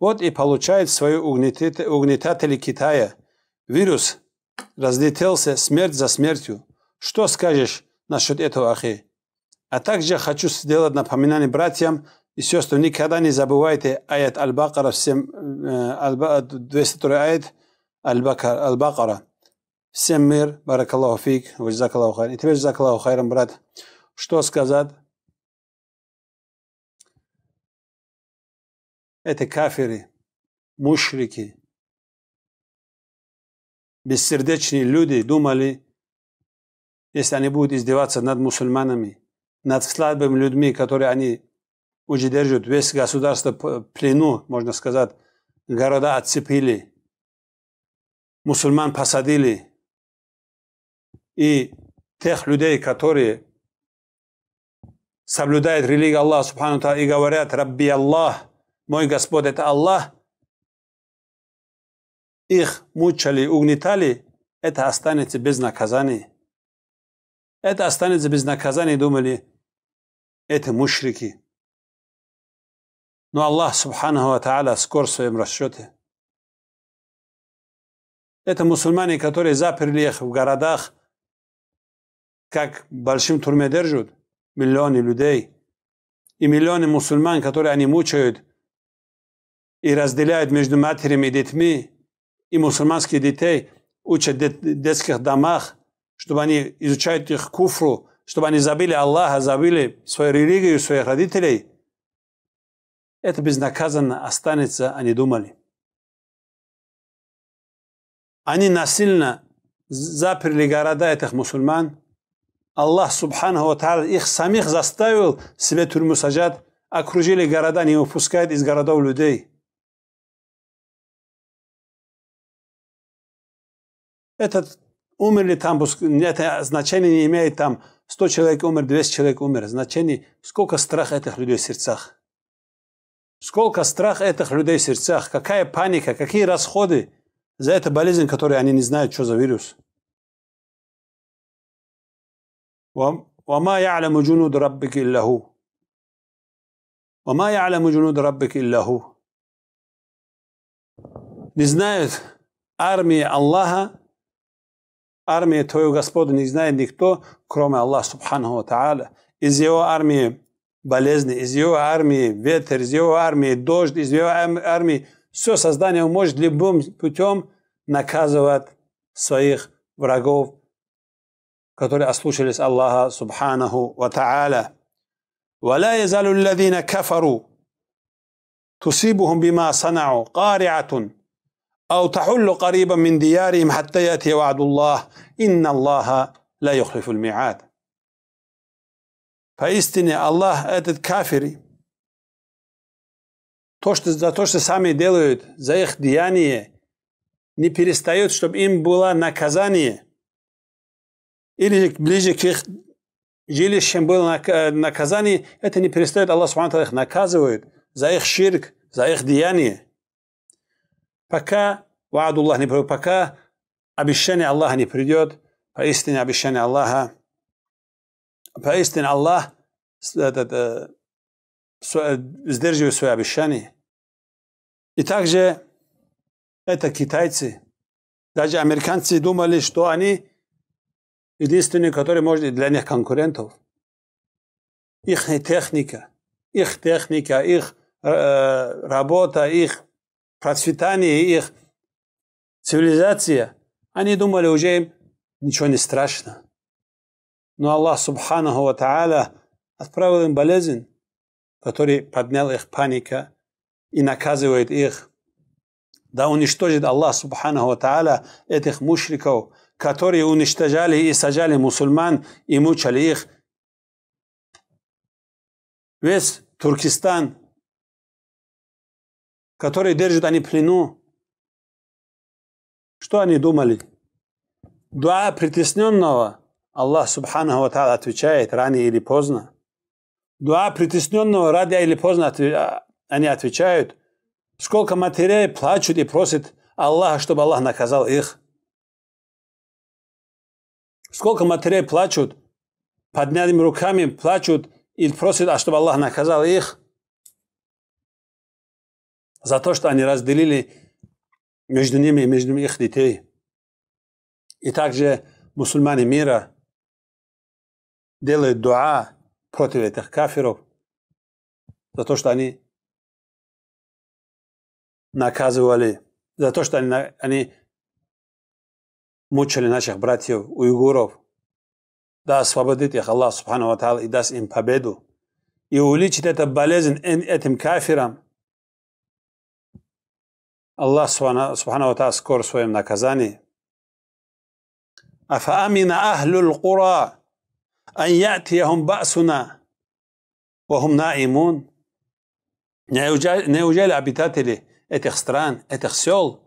Вот и получает свои угнетатели Китая. Вирус разлетелся смерть за смертью. Что скажешь насчет этого, Ахи? А также хочу сделать напоминание братьям и сестрам. Никогда не забывайте аят Аль-Бакара, 202 э, аят Аль-Бакара. Всем мир, баракаллаху фик, ваджзакаллаху хайран. И тебе джазакаллаху хайран, брат. Что сказать? Это кафиры, мушрики, бессердечные люди думали, если они будут издеваться над мусульманами, над слабыми людьми, которые они уже держат, весь государство в плену, можно сказать, города отцепили, мусульман посадили, и тех людей, которые соблюдают религию Аллаха Субхану и говорят «Рабби Аллах», мой Господь это Аллах, их мучали, угнетали, это останется без наказания. Это останется без наказания, думали, это мушрики. Но Аллах, Субхану Тааля, скор в своем расчете. Это мусульмане, которые заперли их в городах, как большим турме держат, миллионы людей. И миллионы мусульман, которые они мучают – и разделяют между матерями и детьми, и мусульманские детей учат в детских домах, чтобы они изучают их куфру, чтобы они забили Аллаха, забили свою религию, своих родителей, это безнаказанно останется, они думали. Они насильно заперли города этих мусульман. Аллах, Субхану Тааля, их самих заставил себе тюрьму сажать, окружили города, не выпускают из городов людей – Этот умерли там, это значение не имеет там, 100 человек умер, 200 человек умер. Значение, сколько страха этих людей в сердцах. Сколько страха этих людей в сердцах, какая паника, какие расходы за эту болезнь, которую они не знают, что за вирус. وما يعلم Не знают армии Аллаха, армия твою Господу не знает никто, кроме Аллаха Субханаху Та'аля. Из его армии болезни, из его армии ветер, из его армии дождь, из его армии все создание он может любым путем наказывать своих врагов, которые ослушались Аллаха Субханаху Та'аля. ولا يزال الذين كفروا تصيبهم بما صنعوا قارعة أو تحل قريبا من ديارهم حتى يأتي وعد الله إن الله لا يخلف الميعاد Поистине Аллах этот кафири. То, что, за то, что сами делают, за их деяние, не перестает, чтобы им было наказание. Или ближе к их жилищам было наказание, это не перестает. Аллах их наказывает за их ширк, за их деяние. Пока Ваадуллах не придет, пока обещание Аллаха не придет, поистине обещание Аллаха, поистине Аллах это, э, сдерживает свои обещания. И также это китайцы. Даже американцы думали, что они единственные, которые может для них конкурентов. Их техника, их техника, их э, работа, их процветание их, цивилизации они думали, уже им ничего не страшно. Но Аллах Субханаху Ва Та'аля отправил им болезнь, который поднял их паника и наказывает их. Да уничтожит Аллах Субханаху Ва Та'аля этих мушриков, которые уничтожали и сажали мусульман и мучали их. Весь Туркестан – которые держат они плену, что они думали? Дуа притесненного, Аллах Субхану Ва отвечает рано или поздно. Дуа притесненного рано или поздно а, они отвечают. Сколько матерей плачут и просят Аллаха, чтобы Аллах наказал их. Сколько матерей плачут, поднятыми руками плачут и просят, а чтобы Аллах наказал их за то, что они разделили между ними и между их детей. И также мусульмане мира делают дуа против этих кафиров, за то, что они наказывали, за то, что они, они мучили наших братьев уйгуров. Да, освободит их Аллах, Субхану Ва и даст им победу. И увеличит эту болезнь этим кафирам – الله سبحانه وتعالى سكور سويم نكزاني أفأمن أهل القرى أن يأتيهم بأسنا وهم نائمون неужели обитатели этих стран, этих сел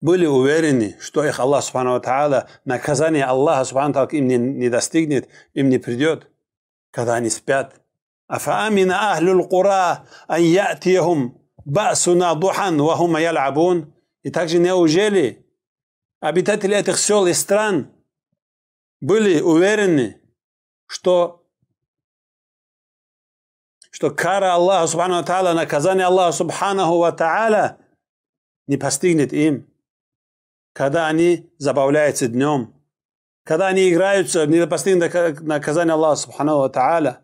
были уверены, что их Аллах Субхану Тааля, наказание Аллаха Субхану Тааля им не, не достигнет, им не придет, когда они спят. Афаамина ахлюл кура ан ятьяхум Басуна духан вахума ялабун. И также неужели обитатели этих сел и стран были уверены, что, что кара Аллаха Субхану Тааля, наказание Аллаха Субхану Тааля не постигнет им, когда они забавляются днем, когда они играются, не постигнет наказание Аллаха Субхану Тааля.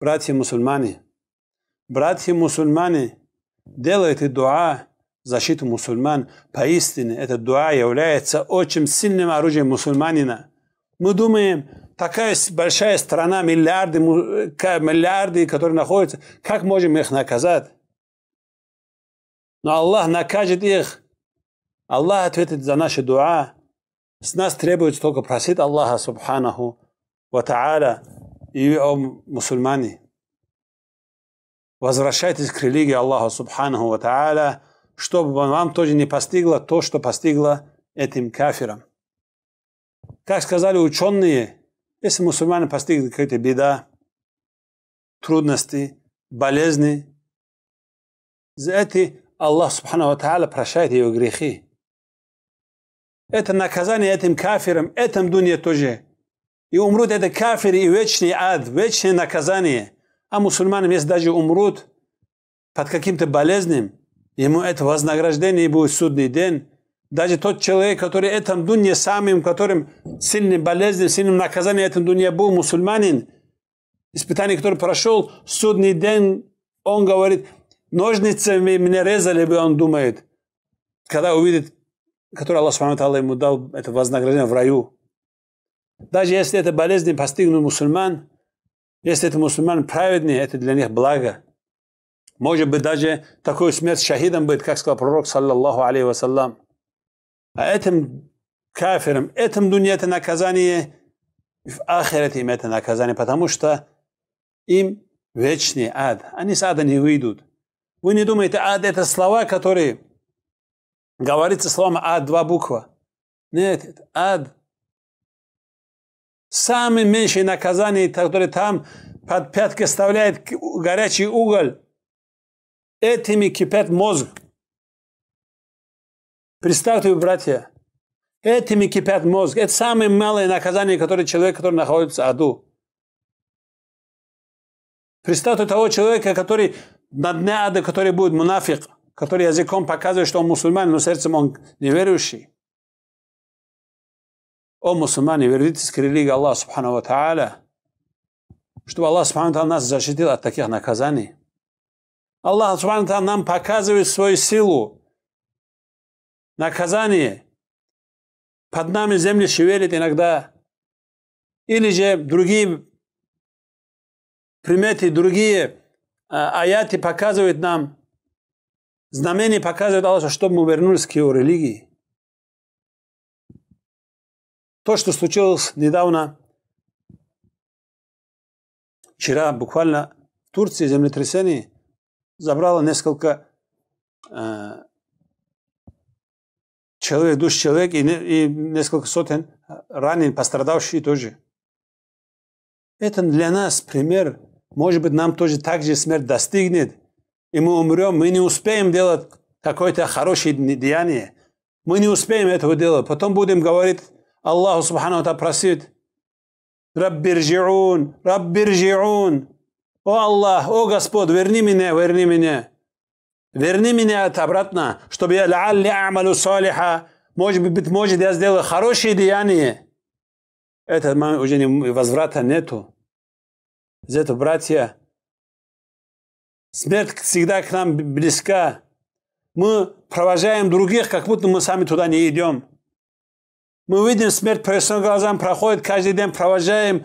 Братья мусульмане, братья-мусульмане, делайте дуа защиту мусульман. Поистине, эта дуа является очень сильным оружием мусульманина. Мы думаем, такая большая страна, миллиарды, миллиарды, которые находятся, как можем их наказать? Но Аллах накажет их. Аллах ответит за наши дуа. С нас требуется только просить Аллаха, субханаху, ва та'аля, и о мусульмане. Возвращайтесь к религии Аллаха Субхану Ва Тааля, чтобы вам тоже не постигло то, что постигло этим кафирам. Как сказали ученые, если мусульмане постигли какие-то беда, трудности, болезни, за эти Аллах Субхану Тааля прощает его грехи. Это наказание этим кафирам, этом дуне тоже. И умрут это кафиры и вечный ад, вечное наказание – а мусульманам, если даже умрут под каким-то болезнью, ему это вознаграждение будет судный день. Даже тот человек, который в этом дуне самим, которым сильным болезнью, сильным наказанием в этом дуне был мусульманин, испытание, которое прошел, судный день, он говорит, ножницами меня резали бы, он думает, когда увидит, который Аллах Субхану ему дал это вознаграждение в раю. Даже если это болезнь постигнут мусульман, если это мусульман праведные это для них благо. Может быть, даже такую смерть шахидом будет, как сказал пророк, саллаллаху алейхи вассалам. А этим кафирам, этим дуния это наказание, в ахирете им это наказание, потому что им вечный ад. Они с ада не выйдут. Вы не думаете, ад это слова, которые говорится словом ад, два буква. Нет, ад Самое меньшее наказание, которое там под пятки вставляет горячий уголь, этими кипят мозг. Представьте, братья, этими кипят мозг. Это самое малое наказание, которое человек, который находится в аду. Представьте того человека, который на дне ада, который будет мунафик, который языком показывает, что он мусульманин, но сердцем он неверующий о мусульмане, вернитесь к религии Аллаха Субхану Ва Та'аля, чтобы Аллах Субхану Та'аля нас защитил от таких наказаний. Аллах Субхану Та'аля нам показывает свою силу, наказание. Под нами земли шевелит иногда. Или же другие приметы, другие аяты показывают нам, знамения показывают Аллаху, чтобы мы вернулись к его религии. То, что случилось недавно, вчера буквально в Турции землетрясение забрало несколько э, человек, душ человек и, не, и несколько сотен ранен, пострадавшие тоже. Это для нас пример. Может быть, нам тоже так же смерть достигнет. И мы умрем, мы не успеем делать какое-то хорошее деяние. Мы не успеем этого делать. Потом будем говорить, Аллаху Субхану Та просит, «Раббиржиун, Раббиржиун, о Аллах, о Господь, верни меня, верни меня, верни меня от обратно, чтобы я лялли амалу салиха, может быть, может, я сделаю хорошие деяния. Это уже не, возврата нету. Зато братья, смерть всегда к нам близка. Мы провожаем других, как будто мы сами туда не идем. Мы видим смерть перед глазам проходит каждый день, провожаем,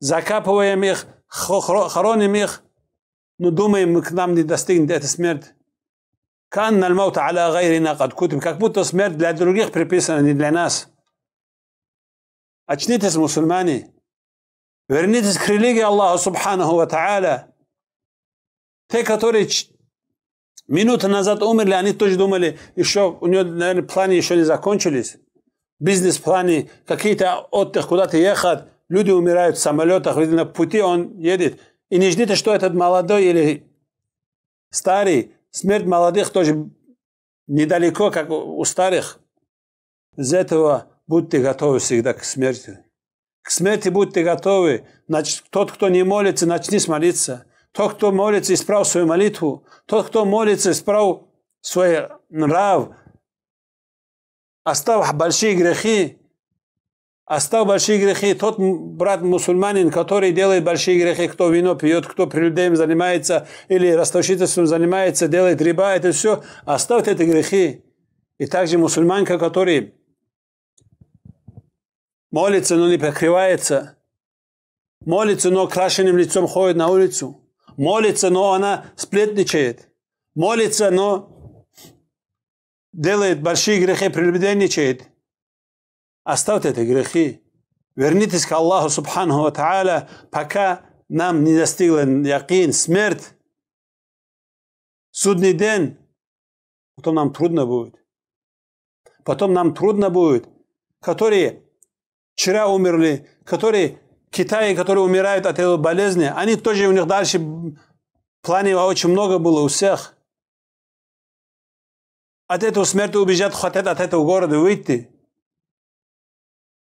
закапываем их, хороним их, но думаем, мы к нам не достигнет эта смерть. Кан нальмаута аля гайрина кутим, как будто смерть для других приписана, не для нас. Очнитесь, мусульмане. Вернитесь к религии Аллаха Субханаху Ва Та'аля. Те, которые минуты назад умерли, они тоже думали, еще у него, наверное, планы еще не закончились бизнес-плане, какие-то отдых, куда ты ехать, люди умирают в самолетах, видно на пути он едет. И не ждите, что этот молодой или старый, смерть молодых тоже недалеко, как у старых. Из этого будьте готовы всегда к смерти. К смерти будьте готовы. Значит, тот, кто не молится, начни молиться. Тот, кто молится, исправ свою молитву. Тот, кто молится, исправ свой нрав, оставь большие грехи, оставь большие грехи. Тот брат мусульманин, который делает большие грехи, кто вино пьет, кто прелюдием занимается или расточительством занимается, делает риба, это все, оставь эти грехи. И также мусульманка, который молится, но не покрывается, молится, но крашенным лицом ходит на улицу, молится, но она сплетничает, молится, но делает большие грехи, прелюбодейничает, оставьте эти грехи. Вернитесь к Аллаху Субхану Ва Та'аля, пока нам не достигла якин, смерть, судный день. Потом нам трудно будет. Потом нам трудно будет. Которые вчера умерли, которые в Китае, которые умирают от этой болезни, они тоже у них дальше в плане очень много было у всех. От а этого смерти убежать хотят, от а этого города выйти.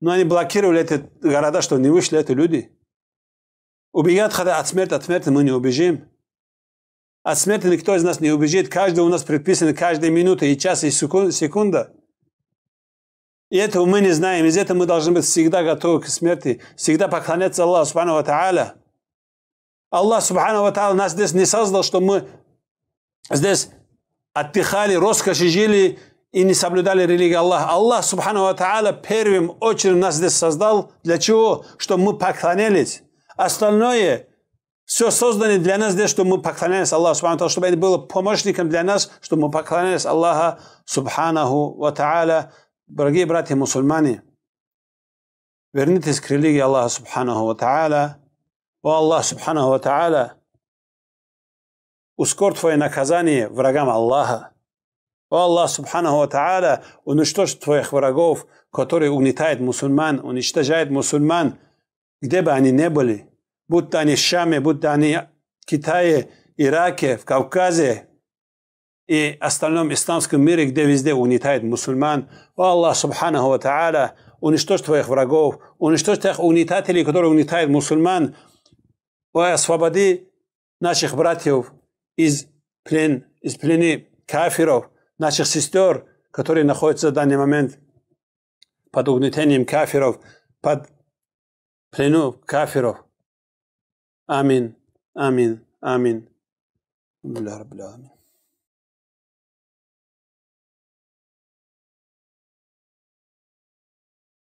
Но они блокировали эти города, что не вышли эти люди. Убегать хотят от смерти, от смерти мы не убежим. От смерти никто из нас не убежит. Каждый у нас предписано каждая минута и час, и секунда. И этого мы не знаем. Из этого мы должны быть всегда готовы к смерти. Всегда поклоняться Аллаху Субхану Ва Аллах Субхану Ва нас здесь не создал, что мы здесь отдыхали, роскоши жили и не соблюдали религию Аллаха. Аллах, Субхану Тааля, первым очередь нас здесь создал. Для чего? Чтобы мы поклонялись. Остальное, все создано для нас здесь, чтобы мы поклонялись Аллаху, Субхану Тааля, чтобы это было помощником для нас, чтобы мы поклонялись Аллаха, Субхану Тааля. Дорогие братья мусульмане, вернитесь к религии Аллаха, Субхану Тааля. О Аллах, Субхану Тааля, ускор твое наказание врагам Аллаха. О Аллах Субханаху Та'аля, уничтожь твоих врагов, которые угнетают мусульман, уничтожают мусульман, где бы они ни были, будь то они в Шаме, будь то они в Китае, Ираке, в Кавказе и остальном исламском мире, где везде угнетает мусульман. О Аллах Субханаху Та'аля, уничтожь твоих врагов, уничтожь тех угнетателей, которые угнетают мусульман, о освободи наших братьев, из, плен, из плени кафиров, наших сестер, которые находятся в данный момент под угнетением кафиров, под плену кафиров. Амин, амин, амин. Бля, бля, амин.